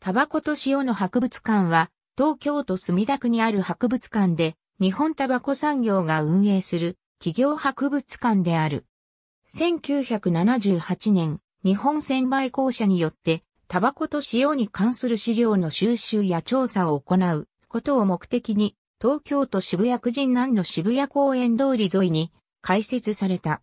タバコと塩の博物館は、東京都墨田区にある博物館で、日本タバコ産業が運営する企業博物館である。1978年、日本専売公社によって、タバコと塩に関する資料の収集や調査を行うことを目的に、東京都渋谷区人南の渋谷公園通り沿いに開設された。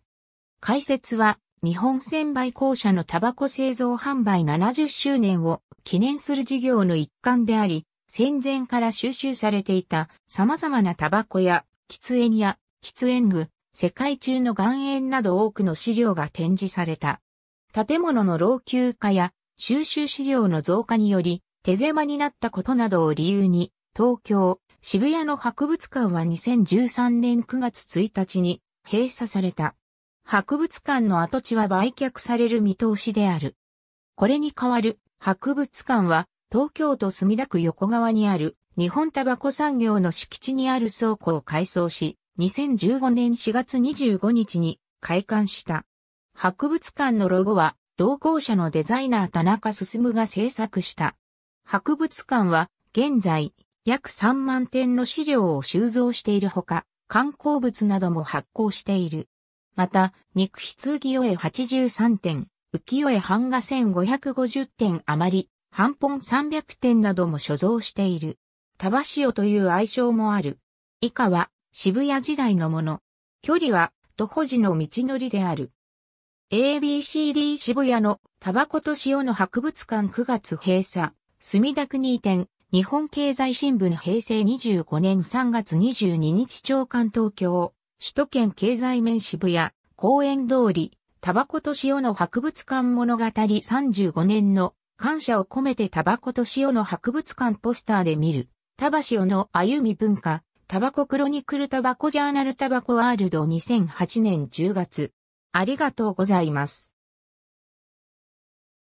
開設は、日本専売公社のタバコ製造販売70周年を記念する事業の一環であり、戦前から収集されていた様々なタバコや喫煙や喫煙具、世界中の岩塩など多くの資料が展示された。建物の老朽化や収集資料の増加により手狭になったことなどを理由に、東京、渋谷の博物館は2013年9月1日に閉鎖された。博物館の跡地は売却される見通しである。これに代わる博物館は東京都墨田区横川にある日本タバコ産業の敷地にある倉庫を改装し、2015年4月25日に開館した。博物館のロゴは同行者のデザイナー田中進が制作した。博物館は現在約3万点の資料を収蔵しているほか、観光物なども発行している。また、肉筆浮世絵83点、浮世絵版画1550点余り、半本300点なども所蔵している。タバシオという愛称もある。以下は渋谷時代のもの。距離は徒歩時の道のりである。ABCD 渋谷のタバコと塩の博物館9月閉鎖。墨田区2店。日本経済新聞平成25年3月22日長官東京。首都圏経済面渋谷。公園通り。タバコと塩の博物館物語35年の感謝を込めてタバコと塩の博物館ポスターで見る。タバ塩の歩み文化、タバコクロニクルタバコジャーナルタバコワールド2008年10月。ありがとうございます。